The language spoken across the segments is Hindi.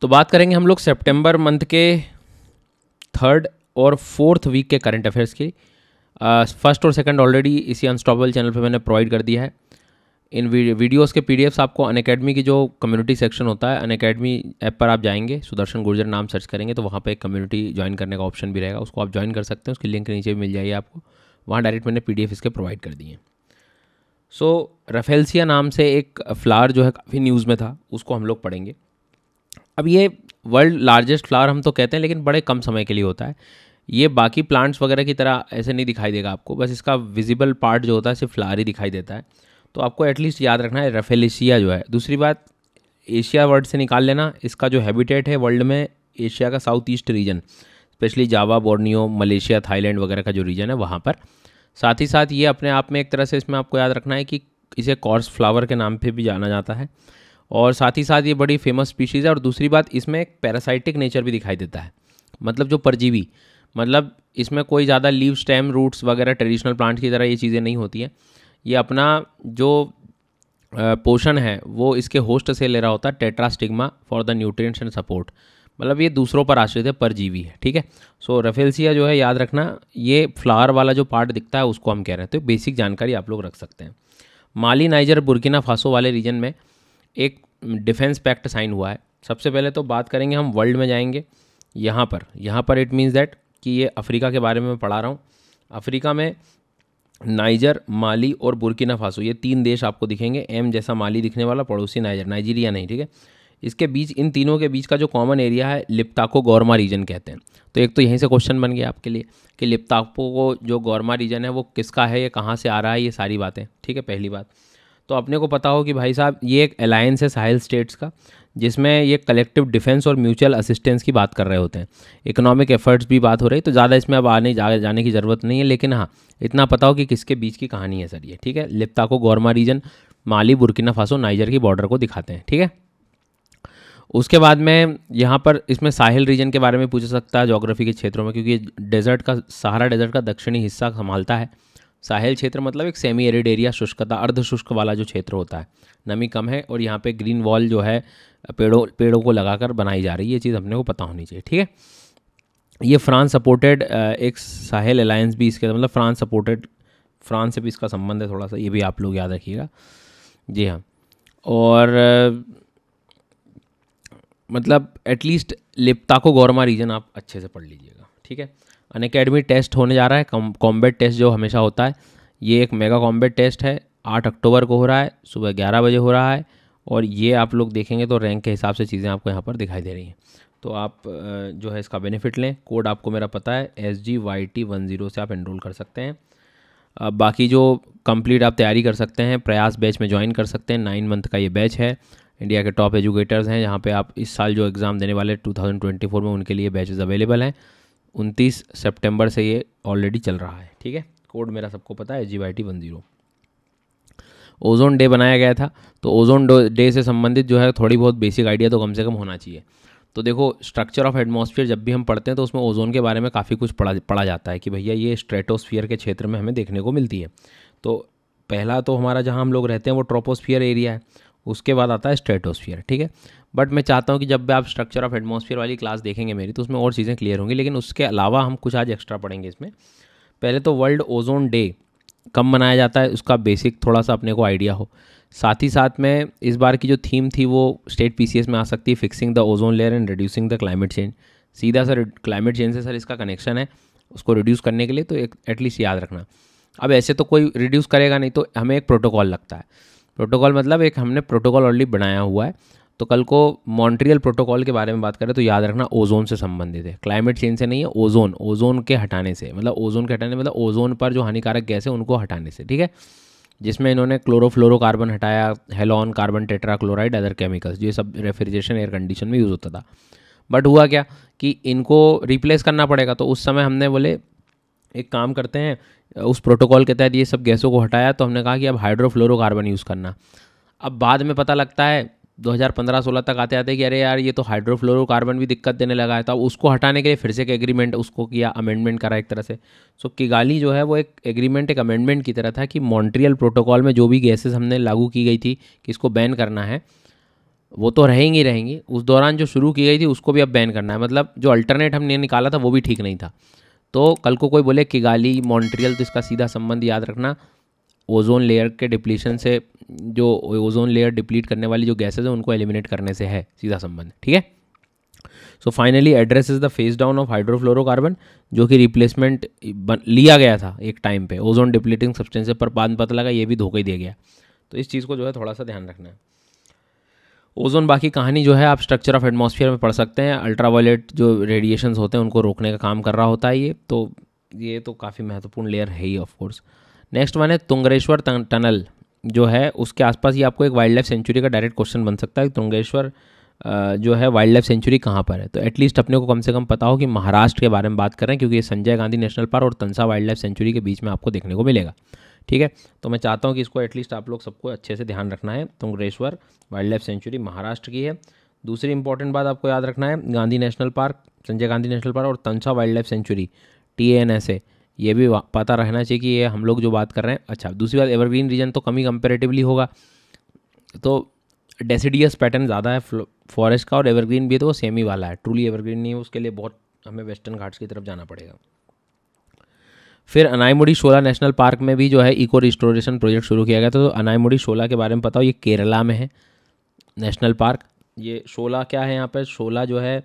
तो बात करेंगे हम लोग सेप्टेम्बर मंथ के थर्ड और फोर्थ वीक के करंट अफेयर्स की फर्स्ट और सेकंड ऑलरेडी इसी अनस्टॉपेबल चैनल पे मैंने प्रोवाइड कर दिया है इन वीडियोस के पी आपको अन अकेडमी की जो कम्युनिटी सेक्शन होता है अन अकेडमी ऐप पर आप जाएंगे सुदर्शन गुर्जर नाम सर्च करेंगे तो वहाँ पे एक कम्युनिटी ज्वाइन करने का ऑप्शन भी रहेगा उसको आप ज्वाइन कर सकते हैं उसकी लिंक नीचे भी मिल जाएगी आपको वहाँ डायरेक्ट मैंने पी इसके प्रोवाइड कर दिए सो so, रफेल्सिया नाम से एक फ्लावर जो है काफ़ी न्यूज़ में था उसको हम लोग पढ़ेंगे अब ये वर्ल्ड लार्जेस्ट फ्लावर हम तो कहते हैं लेकिन बड़े कम समय के लिए होता है ये बाकी प्लांट्स वगैरह की तरह ऐसे नहीं दिखाई देगा आपको बस इसका विजिबल पार्ट जो होता है सिर्फ फ्लावर ही दिखाई देता है तो आपको एटलीस्ट याद रखना है रेफेलेशिया जो है दूसरी बात एशिया वर्ल्ड से निकाल लेना इसका जो हैबिटेट है वर्ल्ड में एशिया का south east region specially Java Borneo Malaysia Thailand वगैरह का जो रीजन है वहाँ पर साथ ही साथ ये अपने आप में एक तरह से इसमें आपको याद रखना है कि इसे कॉर्स फ्लावर के नाम पर भी जाना जाता है और साथ ही साथ ये बड़ी फेमस स्पीशीज़ है और दूसरी बात इसमें एक पैरासाइटिक नेचर भी दिखाई देता है मतलब जो परजीवी मतलब इसमें कोई ज़्यादा लीव स्टेम रूट्स वगैरह ट्रेडिशनल प्लांट की तरह ये चीज़ें नहीं होती हैं ये अपना जो पोषण है वो इसके होस्ट से ले रहा होता है Tetrastigma for the nutrients and support मतलब ये दूसरों पर आश्रित है परजीवी है ठीक है सो रफेल्सिया जो है याद रखना ये फ्लावर वाला जो पार्ट दिखता है उसको हम कह रहे हैं तो बेसिक जानकारी आप लोग रख सकते हैं माली नाइजर बुर्किना फासो वाले रीजन में एक डिफेंस पैक्ट साइन हुआ है सबसे पहले तो बात करेंगे हम वर्ल्ड में जाएंगे यहाँ पर यहाँ पर इट मीन्स दैट कि ये अफ्रीका के बारे में मैं पढ़ा रहा हूँ अफ्रीका में नाइजर माली और बुरकिना फासो ये तीन देश आपको दिखेंगे एम जैसा माली दिखने वाला पड़ोसी नाइजर नाइजीरिया नहीं ठीक है इसके बीच इन तीनों के बीच का जो कॉमन एरिया है लिप्ताको गौरमा रीजन कहते हैं तो एक तो यहीं से क्वेश्चन बन गया आपके लिए कि लिप्ताको को जो गौरमा रीजन है वो किसका है ये कहाँ से आ रहा है ये सारी बातें ठीक है पहली बात तो अपने को पता हो कि भाई साहब ये एक अलायंस है साहिल स्टेट्स का जिसमें ये कलेक्टिव डिफेंस और म्यूचुअल असिस्टेंस की बात कर रहे होते हैं इकोनॉमिक एफर्ट्स भी बात हो रही तो ज़्यादा इसमें अब आने जा, जाने की ज़रूरत नहीं है लेकिन हाँ इतना पता हो कि किसके बीच की कहानी है सर ये ठीक है Liptako Gourma region Mali Burkina Faso Niger की बॉर्डर को दिखाते हैं ठीक है उसके बाद में यहाँ पर इसमें साहिल रीजन के बारे में पूछ सकता है जोग्राफी के क्षेत्रों में क्योंकि डेजर्ट का सहारा डेजर्ट का दक्षिणी हिस्सा संभालता है साहेल क्षेत्र मतलब एक सेमी एरिड एरिया शुष्कता अर्ध शुष्क वाला जो क्षेत्र होता है नमी कम है और यहाँ पे ग्रीन वॉल जो है पेड़ों पेड़ों को लगाकर बनाई जा रही है ये चीज़ अपने को पता होनी चाहिए ठीक है ये फ्रांस सपोर्टेड एक साहिल अलायंस भी इसके मतलब फ्रांस सपोर्टेड फ्रांस से भी इसका संबंध है थोड़ा सा ये भी आप लोग याद रखिएगा जी हाँ और मतलब एटलीस्ट लिप्ताको गौरमा रीजन आप अच्छे से पढ़ लीजिएगा ठीक है अनकेडमी टेस्ट होने जा रहा है कॉम्बैट टेस्ट जो हमेशा होता है ये एक मेगा कॉम्बैट टेस्ट है आठ अक्टूबर को हो रहा है सुबह ग्यारह बजे हो रहा है और ये आप लोग देखेंगे तो रैंक के हिसाब से चीज़ें आपको यहाँ पर दिखाई दे रही हैं तो आप जो है इसका बेनिफिट लें कोड आपको मेरा पता है S G Y T one zero से आप इनरोल कर सकते हैं बाकी जो कंप्लीट आप तैयारी कर सकते हैं प्रयास बैच में ज्वाइन कर सकते हैं नाइन मंथ का ये बैच है इंडिया के टॉप एजुकेटर्स हैं जहाँ पे आप इस साल जो एग्ज़ाम देने वाले 2024 में उनके लिए बैचेज़ अवेलेबल हैं उनतीस सेप्टेम्बर से ये ऑलरेडी चल रहा है ठीक है कोड मेरा सबको पता है G Y T one zero ozone day बनाया गया था तो ओजोन डे से संबंधित जो है थोड़ी बहुत बेसिक आइडिया तो कम से कम होना चाहिए तो देखो स्ट्रक्चर ऑफ एटमॉस्फेयर जब भी हम पढ़ते हैं तो उसमें ओजोन के बारे में काफ़ी कुछ पढ़ा पढ़ा जाता है कि भैया ये स्ट्रेटोस्फियर के क्षेत्र में हमें देखने को मिलती है तो पहला तो हमारा जहाँ हम लोग रहते हैं वो ट्रोपोस्फियर एरिया है उसके बाद आता है स्ट्रेटोस्फियर ठीक है बट मैं चाहता हूँ कि जब भी आप स्ट्रक्चर ऑफ एटमोसफियर वाली क्लास देखेंगे मेरी तो उसमें और चीज़ें क्लियर होंगी लेकिन उसके अलावा हम कुछ आज एक्स्ट्रा पढ़ेंगे इसमें पहले तो वर्ल्ड ओजोन डे कब मनाया जाता है उसका बेसिक थोड़ा सा अपने को आइडिया हो साथ ही साथ में इस बार की जो थीम थी वो स्टेट पीसीएस में आ सकती है fixing the ozone layer and reducing the climate change सीधा सर क्लाइमेट चेंज से सर इसका कनेक्शन है उसको रिड्यूस करने के लिए तो एक एटलीस्ट याद रखना अब ऐसे तो कोई रिड्यूस करेगा नहीं तो हमें एक प्रोटोकॉल लगता है प्रोटोकॉल मतलब एक हमने प्रोटोकॉल ऑलरेडी बनाया हुआ है तो कल को मॉन्ट्रियल प्रोटोकॉल के बारे में बात करें तो याद रखना ओजोन से संबंधित है क्लाइमेट चेंज से नहीं है ओजोन ओजोन के हटाने से मतलब ओजोन के हटाने मतलब ओजोन पर जो हानिकारक गैस है उनको हटाने से ठीक है जिसमें इन्होंने क्लोरोफ्लोरोकार्बन हटाया halon carbon tetrachloride other chemicals ये सब रेफ्रिजरेशन एयर कंडीशन में यूज़ होता था बट हुआ क्या कि इनको रिप्लेस करना पड़ेगा तो उस समय हमने बोले एक काम करते हैं उस प्रोटोकॉल के तहत ये सब गैसों को हटाया तो हमने कहा कि अब हाइड्रोफ्लोरोकार्बन यूज़ करना अब बाद में पता लगता है 2015-16 तक आते आते कि अरे यार ये तो हाइड्रोफ्लोरोकार्बन भी दिक्कत देने लगा है तो अब उसको हटाने के लिए फिर से एक एग्रीमेंट उसको किया अमेंडमेंट करा एक तरह से सो so, किगाली जो है वो एक एग्रीमेंट एक अमेंडमेंट की तरह था कि मॉन्ट्रियल प्रोटोकॉल में जो भी गैसेस हमने लागू की गई थी कि इसको बैन करना है वो तो रहेंगी रहेंगी उस दौरान जो शुरू की गई थी उसको भी अब बैन करना है मतलब जो अल्टरनेट हमने निकाला था वो भी ठीक नहीं था तो कल को कोई बोले किगाली मॉन्ट्रियल तो इसका सीधा संबंध याद रखना ओजोन लेयर के डिप्लीशन से जो ओजोन लेयर डिप्लीट करने वाली जो गैसेज हैं उनको एलिमिनेट करने से है सीधा संबंध ठीक है so finally address is the phase down of hydrofluorocarbon जो कि रिप्लेसमेंट लिया गया था एक टाइम पे ओजोन डिप्लीटिंग सब्सटेंस पर बाद पता लगा ये भी धोखे दिया गया तो इस चीज़ को जो है थोड़ा सा ध्यान रखना है ओजोन बाकी कहानी जो है आप स्ट्रक्चर ऑफ एटमोसफियर में पढ़ सकते हैं अल्ट्रावायलेट जो रेडिएशन होते हैं उनको रोकने का काम कर रहा होता है ये तो ये तो काफ़ी महत्वपूर्ण लेयर है ही ऑफकोर्स नेक्स्ट वन है तुंगरेश्वर टनल जो है उसके आसपास ही आपको एक वाइल्ड लाइफ सेंचुरी का डायरेक्ट क्वेश्चन बन सकता है तुंगेश्वर जो है वाइल्ड लाइफ सेंचुरी कहाँ पर है तो एटलीस्ट अपने को कम से कम पता हो कि महाराष्ट्र के बारे में बात कर रहे हैं क्योंकि ये संजय गांधी नेशनल पार्क और तनसा वाइल्ड लाइफ सेंचुरी के बीच में आपको देखने को मिलेगा ठीक है तो मैं चाहता हूँ कि इसको एटलीस्ट आप लोग सबको अच्छे से ध्यान रखना है Tungareshwar wildlife sanctuary Maharashtra की है दूसरी इंपॉर्टेंट बात आपको याद रखना है Gandhi national park Sanjay Gandhi national park और Tansa wildlife sanctuary T N S A ये भी पता रहना चाहिए कि ये हम लोग जो बात कर रहे हैं अच्छा दूसरी बात एवरग्रीन रीजन तो कमी कंपेरेटिवली होगा तो डेसिडियस पैटर्न ज़्यादा है फॉरेस्ट का और एवरग्रीन भी है तो वो सेम ही वाला है ट्रूली एवरग्रीन नहीं है उसके लिए बहुत हमें वेस्टर्न घाट्स की तरफ जाना पड़ेगा फिर अनाईमुडी शोला नेशनल पार्क में भी जो है इको रिस्टोरेशन प्रोजेक्ट शुरू किया गया था तो अनाईमुडी शोला के बारे में पता हो ये केरला में है नेशनल पार्क ये शोला क्या है यहाँ पर शोला जो है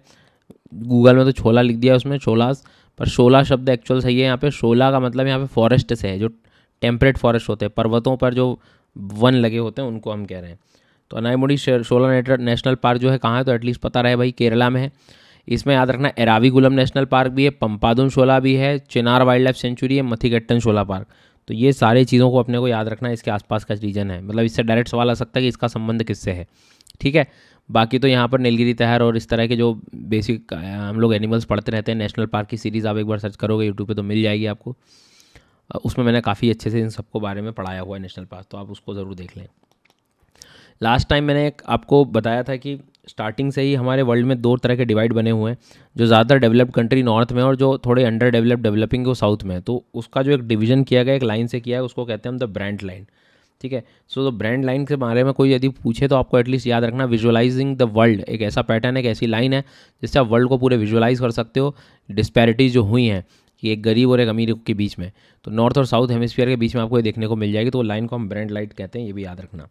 गूगल में तो छोला लिख दिया उसमें छोलास पर शोला शब्द एक्चुअल सही है यहाँ पे शोला का मतलब यहाँ पे फॉरेस्ट से है जो टेम्परेट फॉरेस्ट होते हैं पर्वतों पर जो वन लगे होते हैं उनको हम कह रहे हैं तो अनाईमुडी शोला नेशनल पार्क जो है कहाँ है तो एटलीस्ट पता रहे भाई केरला में है इसमें याद रखना गुलम नेशनल पार्क भी है पंपादुम शोला भी है चिनार वाइल्ड लाइफ सेंचुरी है मथिगट्टन शोला पार्क तो ये सारी चीज़ों को अपने को याद रखना इसके आसपास का रीजन है मतलब इससे डायरेक्ट सवाल आ सकता है कि इसका संबंध किससे है ठीक है बाकी तो यहाँ पर नीलगिरी तहर और इस तरह के जो बेसिक हम लोग एनिमल्स पढ़ते रहते हैं नेशनल पार्क की सीरीज़ आप एक बार सर्च करोगे यूट्यूब पे तो मिल जाएगी आपको उसमें मैंने काफ़ी अच्छे से इन सबको बारे में पढ़ाया हुआ है नेशनल पार्क तो आप उसको ज़रूर देख लें लास्ट टाइम मैंने एक आपको बताया था कि स्टार्टिंग से ही हमारे वर्ल्ड में दो तरह के डिवाइड बने हुए हैं जो ज़्यादातर डेवलप्ड कंट्री नॉर्थ में और जो थोड़े अंडर डेवलप्ड डेवलपिंग वो साउथ में है तो उसका जो एक डिवीज़न किया गया एक लाइन से किया है उसको कहते हैं हम द ब्रांड लाइन ठीक है सो द ब्रांड लाइन के बारे में कोई यदि पूछे तो आपको एटलीस्ट याद रखना विजुअलाइजिंग द वर्ल्ड एक ऐसा पैटर्न एक ऐसी लाइन है जिससे आप वर्ल्ड को पूरे विजुअलाइज कर सकते हो डिस्पैरिटीज़ जो हुई हैं कि एक गरीब और एक अमीर के बीच में तो नॉर्थ और साउथ हेमिस्फीयर के बीच में आपको ये देखने को मिल जाएगी तो वो लाइन को हम ब्रांड लाइट कहते हैं ये भी याद रखना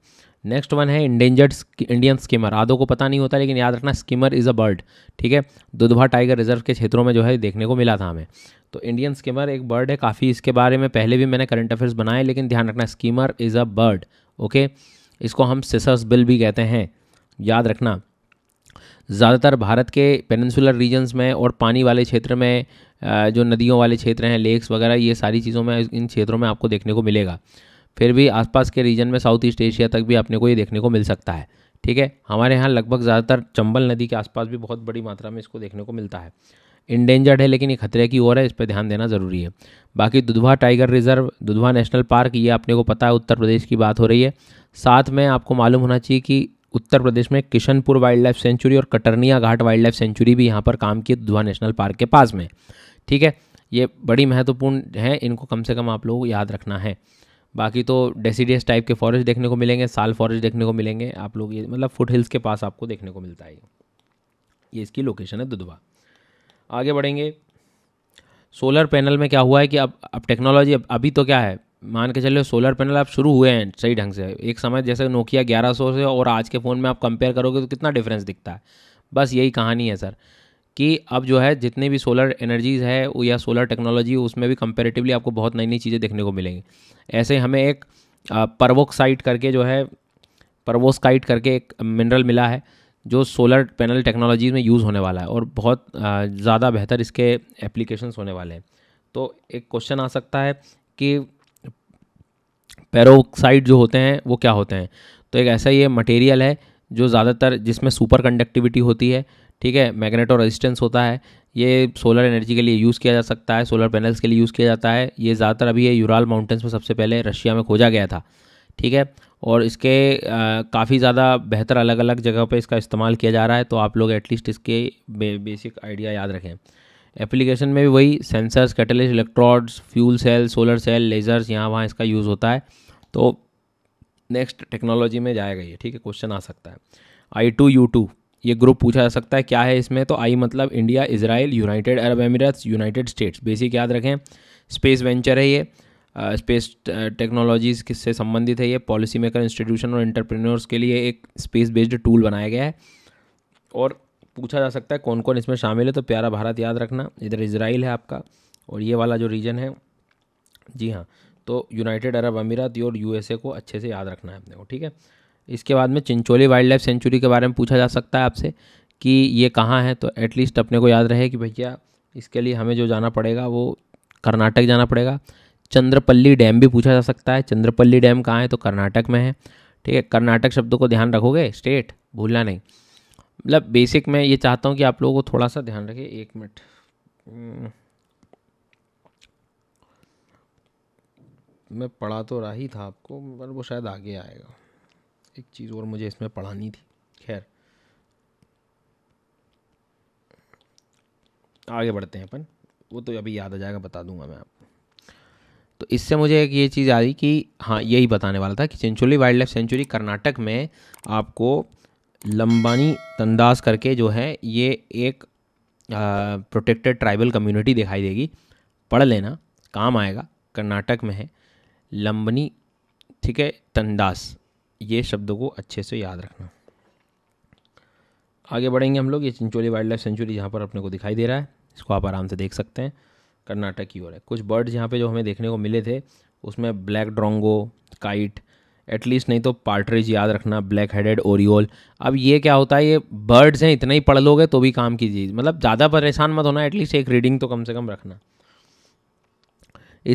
नेक्स्ट वन है इंडेंजर्ड इंडियन स्किमर आधों को पता नहीं होता लेकिन याद रखना स्किमर इज़ अ बर्ड ठीक है दुधवा टाइगर रिजर्व के क्षेत्रों में जो है देखने को मिला था हमें तो इंडियन स्कीमर एक बर्ड है काफ़ी इसके बारे में पहले भी मैंने करंट अफेयर्स बनाए लेकिन ध्यान रखना skimmer is a bird okay इसको हम सिसर्स बिल भी कहते हैं याद रखना ज़्यादातर भारत के पेनसुलर रीजन्स में और पानी वाले क्षेत्र में जो नदियों वाले क्षेत्र हैं लेक्स वगैरह ये सारी चीज़ों में इन क्षेत्रों में आपको देखने को मिलेगा फिर भी आसपास के रीजन में साउथ ईस्ट एशिया तक भी आपने को ये देखने को मिल सकता है ठीक है हमारे यहाँ लगभग ज़्यादातर चंबल नदी के आसपास भी बहुत बड़ी मात्रा में इसको देखने को मिलता है इंडेंजर्ड है लेकिन ये खतरे की ओर है इस पर ध्यान देना ज़रूरी है बाकी Dudhwa tiger reserve Dudhwa national park ये अपने को पता है उत्तर प्रदेश की बात हो रही है साथ में आपको मालूम होना चाहिए कि उत्तर प्रदेश में किशनपुर वाइल्ड लाइफ सेंचुरी और Katarniaghat wildlife sanctuary भी यहाँ पर काम की दुधवा नेशनल पार्क के पास में ठीक है ये बड़ी महत्वपूर्ण है इनको कम से कम आप लोग याद रखना है बाकी तो डेसीडियस टाइप के फॉरेस्ट देखने को मिलेंगे साल फॉरेस्ट देखने को मिलेंगे आप लोग ये मतलब फुट हिल्स के पास आपको देखने को मिलता है ये इसकी लोकेशन है दुधवा आगे बढ़ेंगे सोलर पैनल में क्या हुआ है कि अब अब टेक्नोलॉजी अब अभी तो क्या है मान के चलिए सोलर पैनल आप शुरू हुए हैं सही ढंग से एक समय जैसे नोकिया 1100 से और आज के फ़ोन में आप कंपेयर करोगे तो कितना डिफरेंस दिखता है बस यही कहानी है सर कि अब जो है जितने भी सोलर एनर्जीज़ है या सोलर टेक्नोलॉजी उसमें भी कंपेरेटिवली आपको बहुत नई नई चीज़ें देखने को मिलेंगी ऐसे हमें एक परवोक्साइट करके जो है परवोस्काइट करके एक मिनरल मिला है जो सोलर पैनल टेक्नोलॉजी में यूज़ होने वाला है और बहुत ज़्यादा बेहतर इसके एप्लीकेशंस होने वाले हैं तो एक क्वेश्चन आ सकता है कि पेरोक्साइड जो होते हैं वो क्या होते हैं तो एक ऐसा ये मटेरियल है जो ज़्यादातर जिसमें सुपर कंडक्टिविटी होती है ठीक है मैग्नेटो रेजिस्टेंस होता है ये सोलर एनर्जी के लिए यूज़ किया जा सकता है सोलर पैनल्स के लिए यूज़ किया जाता है ये ज़्यादातर अभी ये यूराल माउंटेंस में सबसे पहले रशिया में खोजा गया था ठीक है और इसके काफ़ी ज़्यादा बेहतर अलग अलग जगह पे इसका इस्तेमाल किया जा रहा है तो आप लोग एटलीस्ट इसके बे, बेसिक आइडिया याद रखें एप्लीकेशन में भी वही sensors catalyst electrodes fuel cell solar cell lasers यहाँ वहाँ इसका यूज़ होता है तो नेक्स्ट टेक्नोलॉजी में जाएगा ये ठीक है क्वेश्चन आ सकता है आई टू यू टू ये ग्रुप पूछा जा सकता है क्या है इसमें तो आई मतलब इंडिया इसराइल यूनाइटेड अरब अमीरात यूनाइटेड स्टेट्स बेसिक याद रखें स्पेस वेंचर है ये स्पेस टेक्नोलॉजीज़ किससे संबंधित है ये पॉलिसी मेकर इंस्टीट्यूशन और एंटरप्रेन्योर्स के लिए एक स्पेस बेस्ड टूल बनाया गया है और पूछा जा सकता है कौन कौन इसमें शामिल है तो प्यारा भारत याद रखना इधर इसराइल है आपका और ये वाला जो रीजन है जी हाँ तो यूनाइटेड अरब अमीरात और यू को अच्छे से याद रखना है अपने को ठीक है इसके बाद में चिंचोली वाइल्ड लाइफ सेंचुरी के बारे में पूछा जा सकता है आपसे कि ये कहाँ है तो एटलीस्ट अपने को याद रहे कि भैया इसके लिए हमें जो जाना पड़ेगा वो कर्नाटक जाना पड़ेगा चंद्रपल्ली डैम भी पूछा जा सकता है चंद्रपल्ली डैम कहाँ है तो कर्नाटक में है ठीक है कर्नाटक शब्दों को ध्यान रखोगे स्टेट भूलना नहीं मतलब बेसिक मैं ये चाहता हूँ कि आप लोगों को थोड़ा सा ध्यान रखे एक मिनट हम्म। मैं पढ़ा तो रहा ही था आपको पर वो शायद आगे आएगा एक चीज़ और मुझे इसमें पढ़ानी थी खैर आगे बढ़ते हैं अपन वो तो अभी याद आ जाएगा बता दूंगा मैं आपको तो इससे मुझे एक ये चीज़ आ रही कि हाँ यही बताने वाला था कि Chincholi wildlife sanctuary Karnataka में आपको लंबानी तंदास करके जो है ये एक प्रोटेक्टेड ट्राइबल कम्युनिटी दिखाई देगी पढ़ लेना काम आएगा कर्नाटक में है लंबनी ठीक है तंदास ये शब्दों को अच्छे से याद रखना आगे बढ़ेंगे हम लोग ये चिंचोली वाइल्ड लाइफ सेंचुरी जहाँ पर अपने को दिखाई दे रहा है इसको आप आराम से देख सकते हैं कर्नाटक की ओर है कुछ बर्ड्स यहाँ पे जो हमें देखने को मिले थे उसमें ब्लैक ड्रोंगो काइट एटलीस्ट नहीं तो पार्ट्रिज याद रखना ब्लैक हेडेड ओरियोल अब ये क्या होता है ये बर्ड्स हैं इतना ही पढ़ लोगे तो भी काम कीजिए मतलब ज़्यादा परेशान मत होना एटलीस्ट एक रीडिंग तो कम से कम रखना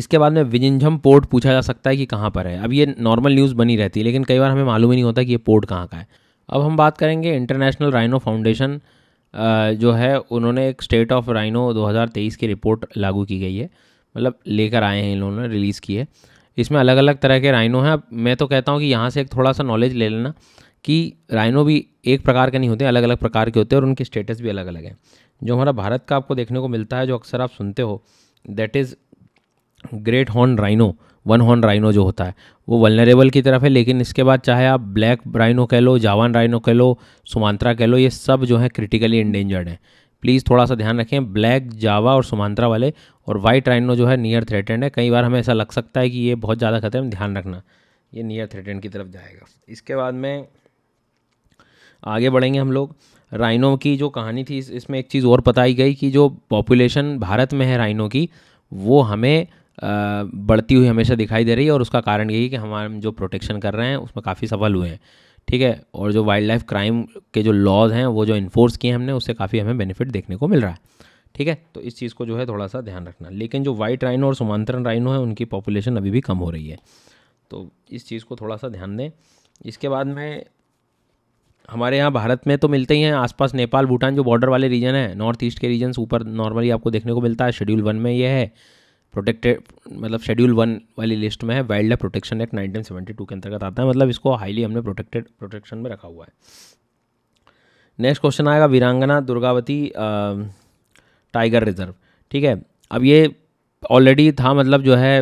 इसके बाद में विजिंझम पोर्ट पूछा जा सकता है कि कहाँ पर है अब ये नॉर्मल न्यूज़ बनी रहती है लेकिन कई बार हमें मालूम ही नहीं होता कि ये पोर्ट कहाँ का है अब हम बात करेंगे इंटरनेशनल राइनो फाउंडेशन जो है उन्होंने एक स्टेट ऑफ राइनो 2023 की रिपोर्ट लागू की गई है मतलब लेकर आए हैं इन्होंने रिलीज़ की है इसमें अलग अलग तरह के राइनो हैं अब मैं तो कहता हूँ कि यहाँ से एक थोड़ा सा नॉलेज ले लेना कि राइनो भी एक प्रकार के नहीं होते अलग अलग प्रकार के होते हैं और उनके स्टेटस भी अलग अलग हैं जो हमारा भारत का आपको देखने को मिलता है जो अक्सर आप सुनते हो that is great horn rhino one horn rhino जो होता है वो वलनरेबल की तरफ है लेकिन इसके बाद चाहे आप ब्लैक राइनो कह लो जावान राइनो कह लो सुमांत्रा कह लो ये सब जो है क्रिटिकली इंडेंजर्ड हैं प्लीज़ थोड़ा सा ध्यान रखें ब्लैक जावा और सुमांत्रा वाले और वाइट राइनो जो है नियर थ्रेटेंड है कई बार हमें ऐसा लग सकता है कि ये बहुत ज़्यादा खतरे ध्यान रखना ये नियर थ्रेटेंड की तरफ जाएगा इसके बाद में आगे बढ़ेंगे हम लोग राइनो की जो कहानी थी इसमें एक चीज़ और बताई गई कि जो पॉपुलेशन भारत में है राइनो की वो हमें बढ़ती हुई हमेशा दिखाई दे रही है और उसका कारण यही कि हम जो प्रोटेक्शन कर रहे हैं उसमें काफ़ी सफल हुए हैं ठीक है और जो वाइल्ड लाइफ क्राइम के जो लॉज हैं वो जो इन्फोर्स किए हमने उससे काफ़ी हमें बेनिफिट देखने को मिल रहा है ठीक है तो इस चीज़ को जो है थोड़ा सा ध्यान रखना लेकिन जो वाइट राइनो और समांतरण राइनो है उनकी पॉपुलेशन अभी भी कम हो रही है तो इस चीज़ को थोड़ा सा ध्यान दें इसके बाद में हमारे यहाँ भारत में तो मिलते ही हैं आसपास नेपाल भूटान जो बॉर्डर वाले रीजन है नॉर्थ ईस्ट के रीजन ऊपर नॉर्मली आपको देखने को मिलता है शेड्यूल वन में ये है प्रोटेक्टेड मतलब शेड्यूल वन वाली लिस्ट में है wildlife protection act nineteen seventy two के अंतर्गत आता है मतलब इसको हाईली हमने प्रोटेक्टेड प्रोटेक्शन में रखा हुआ है नेक्स्ट क्वेश्चन आएगा वीरांगना दुर्गावती टाइगर रिजर्व ठीक है अब ये ऑलरेडी था मतलब जो है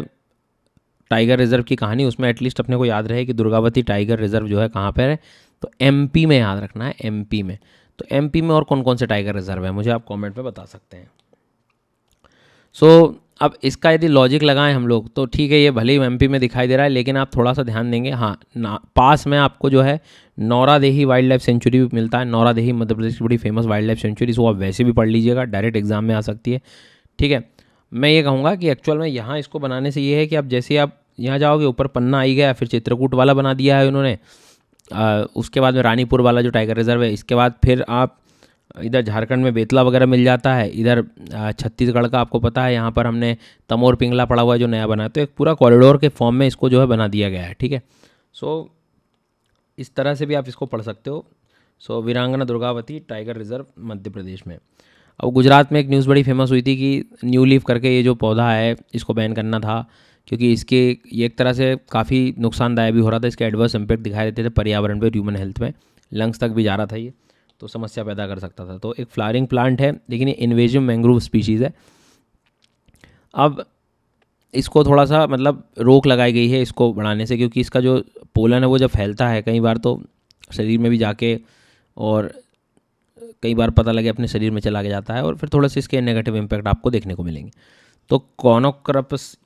टाइगर रिजर्व की कहानी उसमें एटलीस्ट अपने को याद रहे कि दुर्गावती टाइगर रिजर्व जो है कहाँ पर है तो एम में याद रखना है एम में तो एम में और कौन कौन से टाइगर रिजर्व है मुझे आप कॉमेंट में बता सकते हैं सो so, अब इसका यदि लॉजिक लगाएं हम लोग तो ठीक है ये भले ही एमपी में दिखाई दे रहा है लेकिन आप थोड़ा सा ध्यान देंगे हाँ ना पास में आपको जो है नौरा देही वाइल्ड लाइफ सेंचुरी भी मिलता है नौरा देही मध्य प्रदेश की बड़ी फेमस वाइल्ड लाइफ सेंचुरी इसको आप वैसे भी पढ़ लीजिएगा डायरेक्ट एग्जाम में आ सकती है ठीक है मैं ये कहूँगा कि एक्चुअल में यहाँ इसको बनाने से ये है कि आप जैसे आप यहाँ जाओगे ऊपर पन्ना आई गया फिर चित्रकूट वाला बना दिया है उन्होंने उसके बाद में रानीपुर वाला जो टाइगर रिजर्व है इसके बाद फिर आप इधर झारखंड में बेतला वगैरह मिल जाता है इधर छत्तीसगढ़ का आपको पता है यहाँ पर हमने तमोर पिंगला पड़ा हुआ है जो नया बना है तो एक पूरा कॉरिडोर के फॉर्म में इसको जो है बना दिया गया है ठीक है सो इस तरह से भी आप इसको पढ़ सकते हो so Veerangana Durgavati tiger reserve Madhya Pradesh में अब गुजरात में एक न्यूज़ बड़ी फेमस हुई थी कि न्यू लीफ करके ये जो पौधा है इसको बैन करना था क्योंकि इसके ये एक तरह से काफ़ी नुकसानदायक भी हो रहा था इसके एडवर्स इम्पैक्ट दिखाई देते थे पर्यावरण पर ह्यूमन हेल्थ में लंग्स तक भी जा रहा था ये तो समस्या पैदा कर सकता था तो एक फ्लावरिंग प्लांट है लेकिन ये इन्वेजिव मैंग्रोव स्पीशीज़ है अब इसको थोड़ा सा मतलब रोक लगाई गई है इसको बढ़ाने से क्योंकि इसका जो पोलन है वो जब फैलता है कई बार तो शरीर में भी जाके और कई बार पता लगे अपने शरीर में चला के जाता है और फिर थोड़ा सा इसके नेगेटिव इम्पैक्ट आपको देखने को मिलेंगे तो कॉनोक्रप्स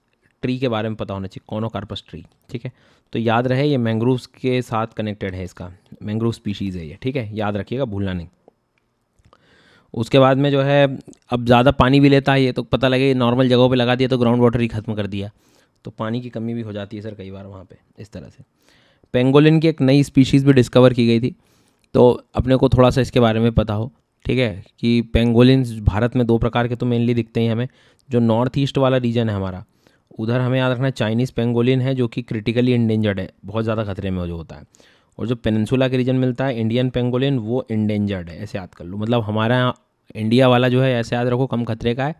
ट्री के बारे में पता होना चाहिए कोनोकार्पस ट्री ठीक है तो याद रहे ये मैंग्रोव्स के साथ कनेक्टेड है इसका मैंग्रोव स्पीशीज़ है ये ठीक है याद रखिएगा भूलना नहीं उसके बाद में जो है अब ज़्यादा पानी भी लेता है ये तो पता लगे नॉर्मल जगहों पे लगा दिया तो ग्राउंड वाटर ही ख़त्म कर दिया तो पानी की कमी भी हो जाती है सर कई बार वहाँ पर इस तरह से पेंगोलिन की एक नई स्पीशीज़ भी डिस्कवर की गई थी तो अपने को थोड़ा सा इसके बारे में पता हो ठीक है कि पेंगोलिन भारत में दो प्रकार के तो मेनली दिखते हैं हमें जो नॉर्थ ईस्ट वाला रीजन है हमारा उधर हमें याद रखना चाइनीज़ पेंगोलिन है जो कि क्रिटिकली इंडेंजर्ड है बहुत ज़्यादा खतरे में जो होता है और जो पेनसुला के रीजन मिलता है इंडियन पेंगोलिन वो इंडेंजर्ड है ऐसे याद कर लो मतलब हमारा यहाँ इंडिया वाला जो है ऐसे याद रखो कम खतरे का है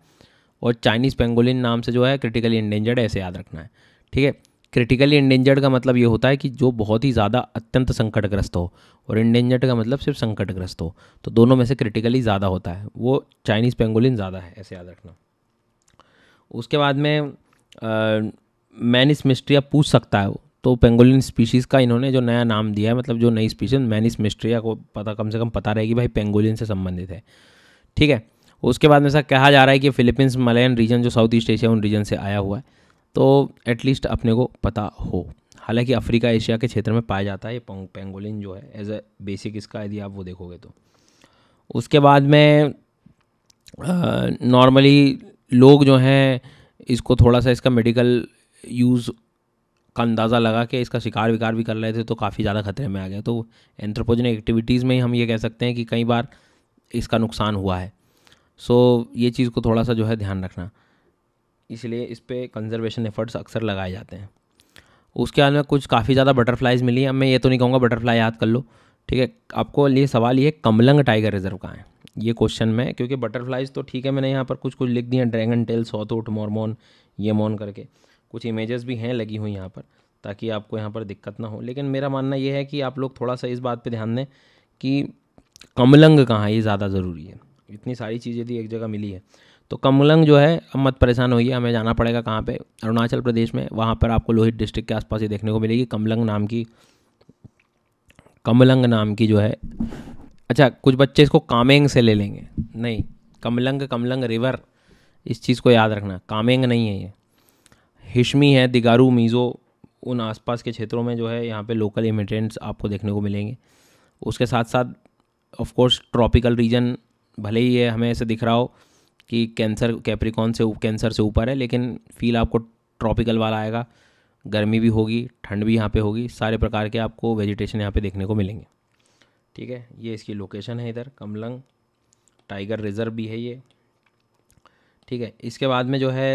और चाइनीज़ पेंगोलिन नाम से जो है क्रिटिकली इंडेंजर्ड ऐसे याद रखना है ठीक है क्रिटिकली इंडेंजर्ड का मतलब ये होता है कि जो बहुत ही ज़्यादा अत्यंत संकटग्रस्त हो और इंडेंजर्ड का मतलब सिर्फ संकटग्रस्त हो तो दोनों में से क्रिटिकली ज़्यादा होता है वो चाइनीज़ पेंगोलिन ज़्यादा है ऐसे याद रखना उसके बाद में मैनिस मिस्ट्रिया पूछ सकता है वो तो पेंगोलिन स्पीशीज़ का इन्होंने जो नया नाम दिया है मतलब जो नई स्पीशीज मैनिस मिस्ट्रिया को पता कम से कम पता रहेगी भाई पेंगोलिन से संबंधित है ठीक है उसके बाद में सर कहा जा रहा है कि फिलीपींस मलयन रीजन जो साउथ ईस्ट एशिया उन रीजन से आया हुआ है तो एटलीस्ट अपने को पता हो हालांकि अफ्रीका एशिया के क्षेत्र में पाया जाता है ये पेंगोलिन जो है एज अ बेसिक इसका यदि आप वो देखोगे तो उसके बाद में नॉर्मली लोग जो हैं इसको थोड़ा सा इसका मेडिकल यूज़ का अंदाज़ा लगा के इसका शिकार विकार भी कर रहे थे तो काफ़ी ज़्यादा खतरे में आ गया तो एंथ्रोपोजनिक एक्टिविटीज़ में ही हम ये कह सकते हैं कि कई बार इसका नुकसान हुआ है सो so, ये चीज़ को थोड़ा सा जो है ध्यान रखना इसलिए इस पर कंजर्वेशन एफर्ट्स अक्सर लगाए जाते हैं उसके बाद में कुछ काफ़ी ज़्यादा बटरफ्लाइज़ मिली अब मैं ये तो नहीं कहूँगा बटरफ्लाई याद कर लो ठीक है आपको लिए सवाल ये कमलंग टाइगर रिजर्व कहाँ है ये क्वेश्चन में क्योंकि बटरफ्लाइज तो ठीक है मैंने यहाँ पर कुछ कुछ लिख दिए ड्रैगन टेल सौतोट मॉर्मोन ये मोन करके कुछ इमेजेस भी हैं लगी हुई यहाँ पर ताकि आपको यहाँ पर दिक्कत ना हो लेकिन मेरा मानना ये है कि आप लोग थोड़ा सा इस बात पर ध्यान दें कि कमलंग कहाँ ये ज़्यादा ज़रूरी है इतनी सारी चीज़ें थी एक जगह मिली है तो कमलंग जो है अब मत परेशान होइए हमें जाना पड़ेगा कहाँ पे अरुणाचल प्रदेश में वहाँ पर आपको लोहित डिस्ट्रिक्ट के आसपास ही देखने को मिलेगी कमलंग नाम की कमलंग नाम की जो है अच्छा कुछ बच्चे इसको कामेंग से ले लेंगे नहीं कमलंग कमलंग रिवर इस चीज़ को याद रखना कामेंग नहीं है ये हिशमी है दिगारू मीज़ो उन आसपास के क्षेत्रों में जो है यहाँ पे लोकल इमिटेंट्स आपको देखने को मिलेंगे उसके साथ साथ ऑफ कोर्स ट्रॉपिकल रीजन भले ही ये हमें ऐसे दिख रहा हो कि कैंसर कैप्रिकॉन से कैंसर से ऊपर है लेकिन फील आपको ट्रॉपिकल वाला आएगा गर्मी भी होगी ठंड भी यहाँ पे होगी सारे प्रकार के आपको वेजिटेशन यहाँ पे देखने को मिलेंगे ठीक है ये इसकी लोकेशन है इधर कमलंग टाइगर रिजर्व भी है ये ठीक है इसके बाद में जो है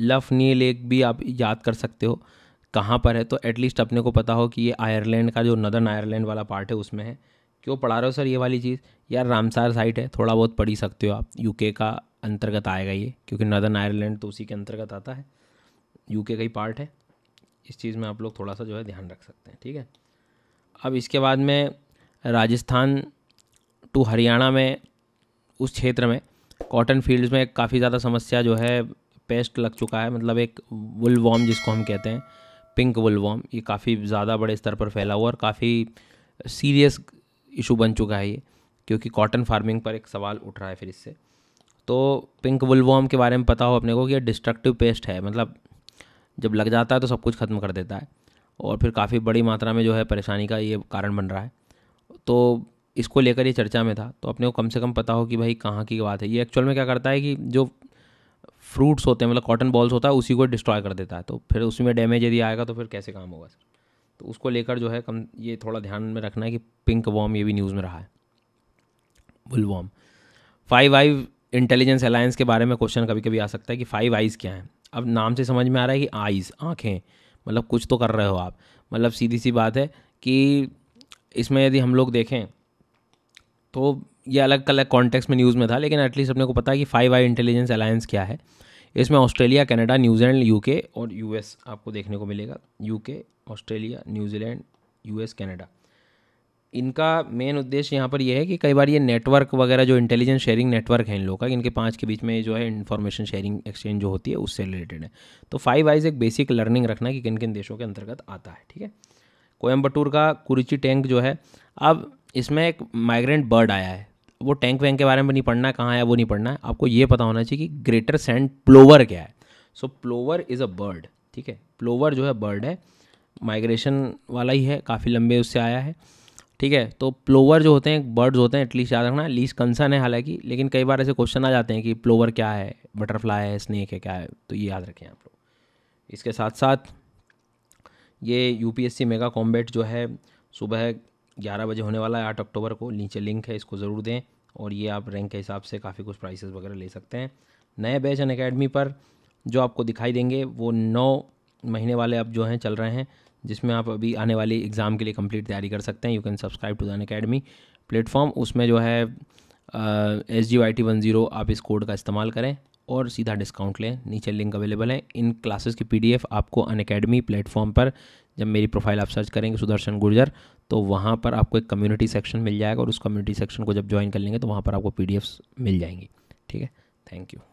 लफनी लेक भी आप याद कर सकते हो कहाँ पर है तो एटलीस्ट अपने को पता हो कि ये आयरलैंड का जो नदर्न आयरलैंड वाला पार्ट है उसमें है क्यों पढ़ा रहे हो सर ये वाली चीज़ यार रामसार साइट है थोड़ा बहुत पढ़ी सकते हो आप यूके का अंतर्गत आएगा ये क्योंकि नदर्न आयरलैंड तो उसी के अंतर्गत आता है यूके का ही पार्ट है इस चीज़ में आप लोग थोड़ा सा जो है ध्यान रख सकते हैं ठीक है अब इसके बाद में राजस्थान टू हरियाणा में उस क्षेत्र में कॉटन फील्ड्स में काफ़ी ज़्यादा समस्या जो है पेस्ट लग चुका है मतलब एक वुलवॉम जिसको हम कहते हैं पिंक वुलवॉम ये काफ़ी ज़्यादा बड़े स्तर पर फैला हुआ और काफ़ी सीरियस इशू बन चुका है ये क्योंकि कॉटन फार्मिंग पर एक सवाल उठ रहा है फिर इससे तो पिंक वुलवॉम के बारे में पता हो अपने को कि ये डिस्ट्रक्टिव पेस्ट है मतलब जब लग जाता है तो सब कुछ ख़त्म कर देता है और फिर काफ़ी बड़ी मात्रा में जो है परेशानी का ये कारण बन रहा है तो इसको लेकर ये चर्चा में था तो अपने को कम से कम पता हो कि भाई कहाँ की बात है ये एक्चुअल में क्या करता है कि जो फ्रूट्स होते हैं मतलब कॉटन बॉल्स होता है उसी को डिस्ट्रॉय कर देता है तो फिर उसी में डैमेज यदि आएगा तो फिर कैसे काम होगा सर तो उसको लेकर जो है कम ये थोड़ा ध्यान में रखना है कि पिंक वॉम ये भी न्यूज़ में रहा है बुल वॉम फाइव आइव इंटेलिजेंस अलायंस के बारे में क्वेश्चन कभी कभी आ सकता है कि फाइव आइज़ क्या हैं अब नाम से समझ में आ रहा है कि आइज़ आँखें मतलब कुछ तो कर रहे हो आप मतलब सीधी सी बात है कि इसमें यदि हम लोग देखें तो ये अलग अलग कॉन्टेक्स में न्यूज़ में था लेकिन एटलीस्ट अपने को पता है कि फाइव आई इंटेलिजेंस अलायंस क्या है इसमें ऑस्ट्रेलिया कनाडा न्यूजीलैंड यूके और यूएस आपको देखने को मिलेगा UK Australia New Zealand US Canada इनका मेन उद्देश्य यहाँ पर यह है कि कई बार ये नेटवर्क वगैरह जो इंटेलिजेंस शेयरिंग नेटवर्क है इन लोगों का इनके पाँच के बीच में जो है इन्फॉर्मेशन शेयरिंग एक्सचेंज जो होती है उससे रिलेटेड है तो फाइव आइज एक बेसिक लर्निंग रखना कि किन किन देशों के अंतर्गत आता है ठीक है कोयम्बटूर का कुरिची टैंक जो है अब इसमें एक माइग्रेंट बर्ड आया है वो टैंक वैंक के बारे में नहीं पढ़ना है कहाँ आया वो नहीं पढ़ना है आपको ये पता होना चाहिए कि ग्रेटर सेंट प्लोवर क्या है so plover is a bird ठीक है प्लोवर जो है बर्ड है माइग्रेशन वाला ही है काफ़ी लंबे उससे आया है ठीक है तो प्लोवर जो होते हैं बर्ड्स होते हैं एटलीस्ट याद रखना लीस्ट कंसर्न है हालांकि लेकिन कई बार ऐसे क्वेश्चन आ जाते हैं कि प्लोवर क्या है बटरफ्लाई है स्नेक है क्या है तो ये याद रखें आप लोग इसके साथ साथ ये यूपीएससी मेगा कॉम्बैट जो है सुबह ग्यारह बजे होने वाला है आठ अक्टूबर को नीचे लिंक है इसको ज़रूर दें और ये आप रैंक के हिसाब से काफ़ी कुछ प्राइसेस वगैरह ले सकते हैं नए बैच अन अकेडमी पर जो आपको दिखाई देंगे वो नौ महीने वाले अब जो हैं चल रहे हैं जिसमें आप अभी आने वाली एग्ज़ाम के लिए कंप्लीट तैयारी कर सकते हैं you can subscribe to then academy platform उसमें जो है S G Y T one zero आप इस कोड का इस्तेमाल करें और सीधा डिस्काउंट लें नीचे लिंक अवेलेबल है इन क्लासेस की पीडीएफ आपको अन अकेडमी प्लेटफॉर्म पर जब मेरी प्रोफाइल आप सर्च करेंगे सुदर्शन गुर्जर तो वहाँ पर आपको एक कम्युनिटी सेक्शन मिल जाएगा और उस कम्युनिटी सेक्शन को जब ज्वाइन कर लेंगे तो वहाँ पर आपको पी मिल जाएंगी ठीक है थैंक यू